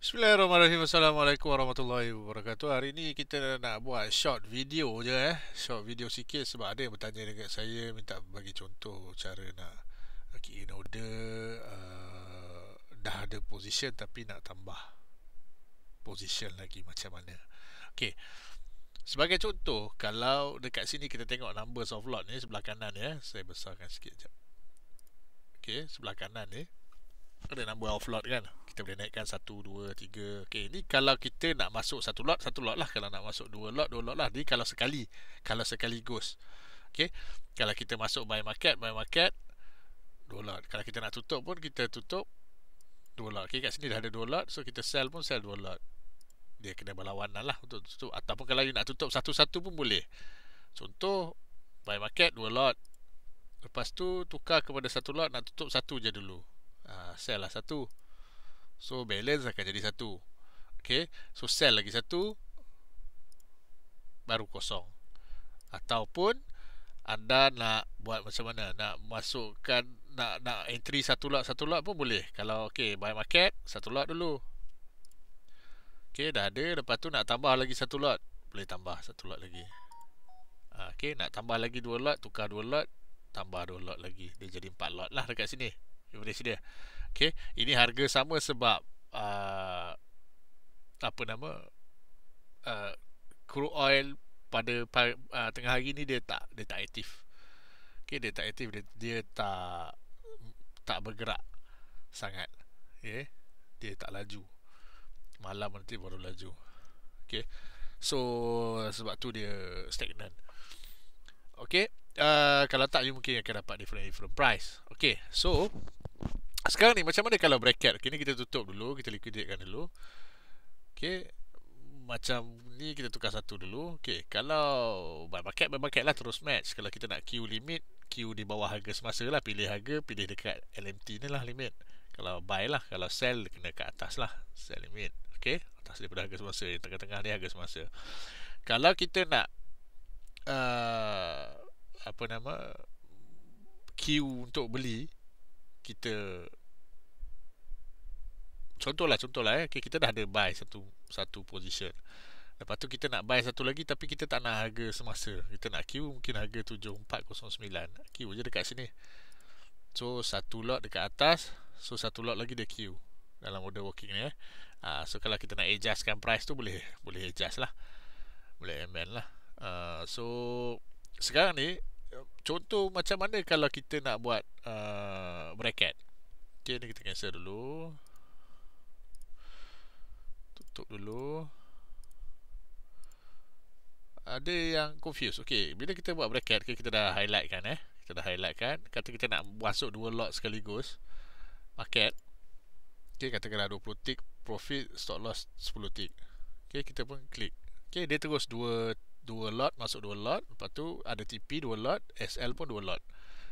Bismillahirrahmanirrahim Assalamualaikum warahmatullahi wabarakatuh Hari ni kita nak buat short video je eh Short video sikit sebab ada yang bertanya dekat saya Minta bagi contoh cara nak Key in order uh, Dah ada position tapi nak tambah Position lagi macam mana Okay Sebagai contoh Kalau dekat sini kita tengok numbers of lot ni Sebelah kanan ya eh. Saya besarkan sikit sekejap Okay sebelah kanan ni eh. Ada number of lot kan kita boleh naikkan 1, 2, 3. Okey, ni kalau kita nak masuk satu lot, satu lot lah. Kalau nak masuk dua lot, dua lot lah. Ni kalau sekali, kalau sekali goes. Okey, kalau kita masuk buy market, buy market, dua lot. Kalau kita nak tutup pun, kita tutup dua lot. Okey, kat sini dah ada dua lot. So, kita sell pun sell dua lot. Dia kena berlawanan lah untuk tutup. Ataupun kalau you nak tutup satu-satu pun boleh. Contoh, buy market, dua lot. Lepas tu, tukar kepada satu lot, nak tutup satu je dulu. Ha, sell lah satu. So balance akan lah jadi satu. Okay. So sell lagi satu. Baru kosong. Ataupun anda nak buat macam mana? Nak masukkan, nak nak entry satu lot, satu lot pun boleh. Kalau okay, buy market, satu lot dulu. Okay, dah ada. Lepas tu nak tambah lagi satu lot. Boleh tambah satu lot lagi. Ah, okay, nak tambah lagi dua lot, tukar dua lot, tambah dua lot lagi. Dia jadi empat lot lah dekat sini. Boleh sedia. Okay. Okey, ini harga sama sebab uh, apa nama uh, crude oil pada uh, tengah hari ni dia tak dia tak aktif. Okey, dia tak aktif dia, dia tak tak bergerak sangat. Okey, dia tak laju. Malam nanti baru laju. Okey. So sebab tu dia stagnan. Okey, uh, kalau tak you mungkin akan dapat different different price. Okey, so sekarang ni macam mana kalau bracket? Okay, ni kita tutup dulu, kita liquidatekan dulu. Okey. Macam ni kita tukar satu dulu. Okey, kalau buy market, buy market lah terus match. Kalau kita nak queue limit, queue di bawah harga semasa lah. Pilih harga, pilih dekat LMT ni lah limit. Kalau buy lah, kalau sell kena kat atas lah. Sell limit. Okey, atas daripada harga semasa. Yang tengah-tengah ni harga semasa. Kalau kita nak uh, apa nama queue untuk beli, kita contohlah contohlah eh okay, kita dah ada buy satu satu position lepas tu kita nak buy satu lagi tapi kita tak nak harga semasa kita nak queue mungkin harga 7409 queue je dekat sini so satu lot dekat atas so satu lot lagi dia queue dalam order walking ni eh uh, so kalau kita nak adjustkan price tu boleh boleh adjust lah boleh amend lah uh, so sekarang ni contoh macam mana kalau kita nak buat uh, bracket Okay, ni kita cancel dulu Tutup dulu Ada yang confuse, Okay, bila kita buat bracket okay, Kita dah highlight kan eh Kita dah highlight kan Kata kita nak masuk dua lot sekaligus Market Okay, kata kena 20 tick Profit stop loss 10 tick Okay, kita pun klik Okay, dia terus dua dua lot Masuk dua lot Lepas tu ada TP dua lot SL pun dua lot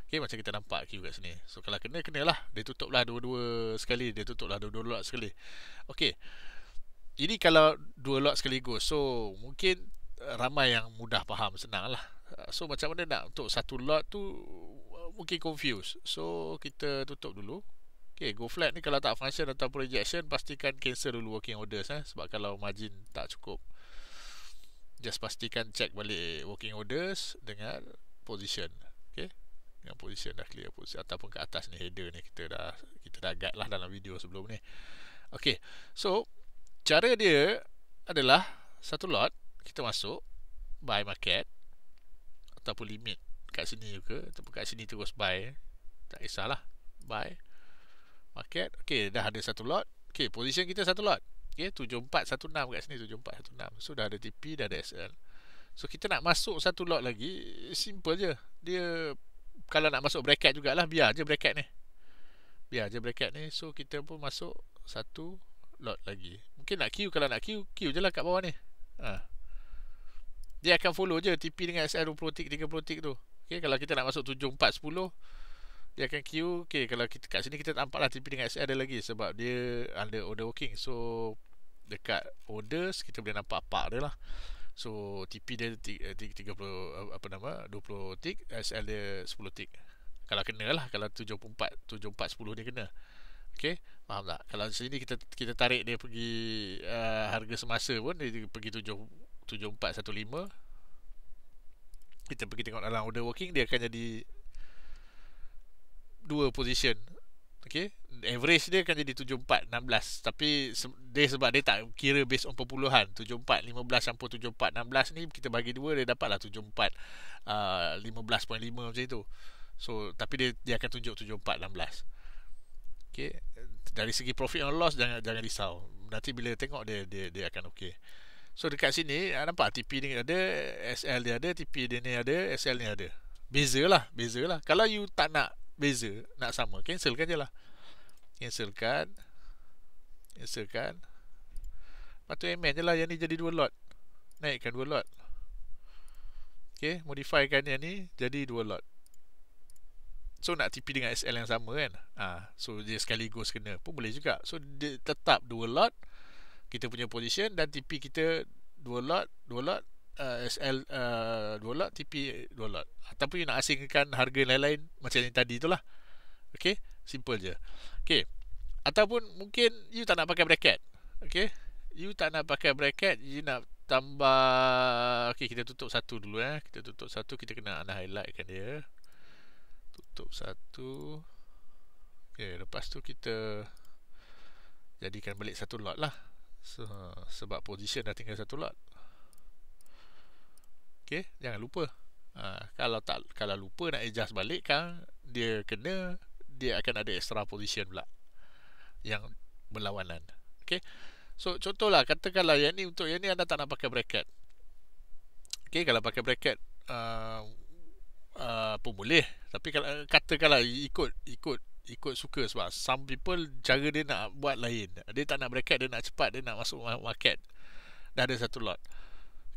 Okay, macam kita nampak queue kat sini. So, kalau kena, kena lah. Dia tutup lah dua-dua sekali. Dia tutup lah dua-dua lot sekali. Okay. Ini kalau dua lot sekali go So, mungkin ramai yang mudah faham. Senang lah. So, macam mana nak untuk satu lot tu mungkin confused. So, kita tutup dulu. Okay, go flat ni kalau tak function atau projection, pastikan cancel dulu working orders. Eh? Sebab kalau margin tak cukup. Just pastikan check balik working orders dengan position. Okay dengan position dah clear position ataupun ke atas ni header ni kita dah kita dah guide lah dalam video sebelum ni Okey, so cara dia adalah satu lot kita masuk buy market ataupun limit kat sini juga ataupun kat sini terus buy tak kisahlah buy market ok dah ada satu lot ok position kita satu lot ok 7416 kat sini 7416 so dah ada TP dah ada SL so kita nak masuk satu lot lagi simple je dia kalau nak masuk bracket jugalah biar je bracket ni biar je bracket ni so kita pun masuk satu lot lagi mungkin nak queue kalau nak queue queue je lah kat bawah ni ha. dia akan follow je TP dengan SL 20 tick 30 tick tu ok kalau kita nak masuk 7, 4, 10 dia akan queue ok kalau kita kat sini kita tak nampak lah TP dengan SL ada lagi sebab dia under order working so dekat orders kita boleh nampak park dia lah So TP dia 30 eh, apa nama 20 tick, SL dia 10 tick. Kalau kena lah kalau 74 74 10 dia kena. Okey, faham tak? Kalau sini kita kita tarik dia pergi uh, harga semasa pun dia pergi 7 7415. Kita pergi tengok dalam order working dia akan jadi dua position Okay Average dia akan jadi 74 16 Tapi Dia sebab dia tak kira Based on perpuluhan 74 15 Sampai 74 16 ni Kita bagi dua Dia dapat lah 74 uh, 15.5 macam itu So Tapi dia dia akan tunjuk 74 16 Okay Dari segi profit and loss Jangan jangan risau Nanti bila tengok Dia dia dia akan okay So dekat sini ah, Nampak TP ni ada SL dia ada TP dia ni ada SL ni ada Bezalah Bezalah Kalau you tak nak beza nak sama cancelkan je lah cancelkan cancelkan lepas tu amen je lah yang ni jadi dua lot naikkan dua lot ok modifikan yang ni jadi dua lot so nak tipi dengan SL yang sama kan ah ha, so dia sekaligus kena pun boleh juga so dia tetap dua lot kita punya position dan tipi kita dua lot dua lot uh, SL uh, 2 lot TP 2 eh, lot ataupun you nak asingkan harga yang lain-lain macam yang tadi itulah okey simple je okey ataupun mungkin you tak nak pakai bracket okey you tak nak pakai bracket you nak tambah okey kita tutup satu dulu eh kita tutup satu kita kena nak highlight kan dia tutup satu okey lepas tu kita jadikan balik satu lot lah so, sebab position dah tinggal satu lot Okey, jangan lupa. Ha, kalau tak kalau lupa nak adjust balik kan dia kena dia akan ada extra position pula yang berlawanan. Okey. So contohlah katakanlah yang ni untuk yang ni anda tak nak pakai bracket. Okey, kalau pakai bracket a uh, uh, ah, pun boleh. Tapi kalau katakanlah ikut ikut ikut suka sebab some people cara dia nak buat lain. Dia tak nak bracket, dia nak cepat, dia nak masuk market. Dah ada satu lot.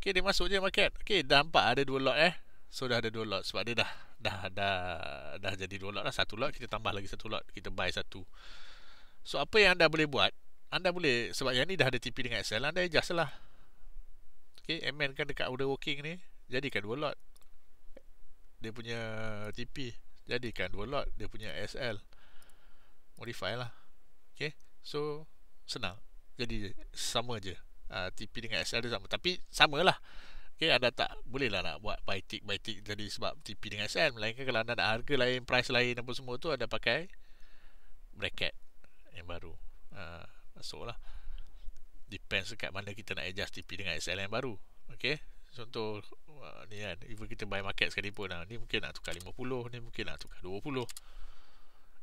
Okey, dia masuk je market. Okey, dah nampak ada dua lot eh. So dah ada dua lot sebab dia dah dah dah dah, jadi dua lot lah. Satu lot kita tambah lagi satu lot, kita buy satu. So apa yang anda boleh buat? Anda boleh sebab yang ni dah ada TP dengan XL, anda adjust lah. Okey, MN kan dekat order working ni, jadikan dua lot. Dia punya TP, jadikan dua lot dia punya SL. Modify lah. Okey. So senang. Jadi sama je uh, ah, TP dengan SL dia sama tapi sama lah. Okay, anda tak boleh lah nak buat buy tick buy tick tadi sebab TP dengan SL melainkan kalau anda nak harga lain price lain apa semua tu anda pakai bracket yang baru uh, ah, masuk lah depends dekat mana kita nak adjust TP dengan SL yang baru Okay, contoh ah, ni kan even kita buy market sekali pun, ni mungkin nak tukar 50 ni mungkin nak tukar 20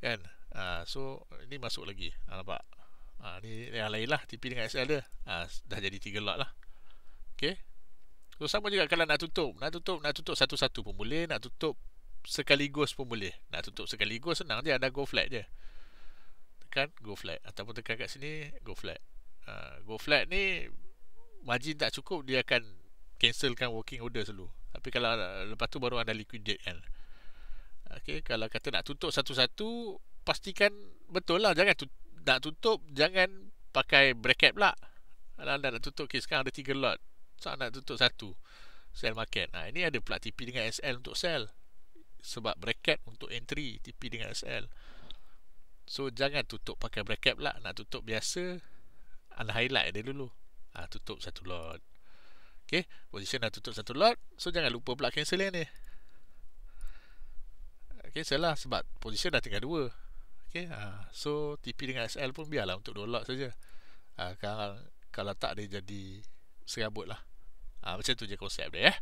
kan uh, so ni masuk lagi uh, nampak Ha, ni yang lain lah TP dengan XL dia ha, Dah jadi 3 lot lah Okay So sama juga kalau nak tutup Nak tutup Nak tutup satu-satu pun boleh Nak tutup Sekaligus pun boleh Nak tutup sekaligus Senang je Ada go flat je Tekan go flat Ataupun tekan kat sini Go flat ha, Go flat ni Margin tak cukup Dia akan Cancelkan working order selalu Tapi kalau Lepas tu baru anda liquidate kan Okay Kalau kata nak tutup satu-satu Pastikan Betul lah Jangan tutup nak tutup jangan pakai bracket pula anda nak tutup okay, sekarang ada tiga lot so nak tutup satu sell market ha, ini ada pula TP dengan SL untuk sell sebab bracket untuk entry TP dengan SL so jangan tutup pakai bracket pula nak tutup biasa anda highlight dia dulu ha, tutup satu lot ok position dah tutup satu lot so jangan lupa pula cancel yang ni ok salah sebab position dah tinggal dua okay? ha. so TP dengan SL pun biarlah untuk dolar saja ha, kalau kalau tak dia jadi serabut lah ha, macam tu je konsep dia eh?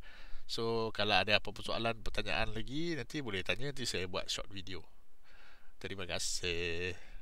so kalau ada apa-apa soalan pertanyaan lagi nanti boleh tanya nanti saya buat short video terima kasih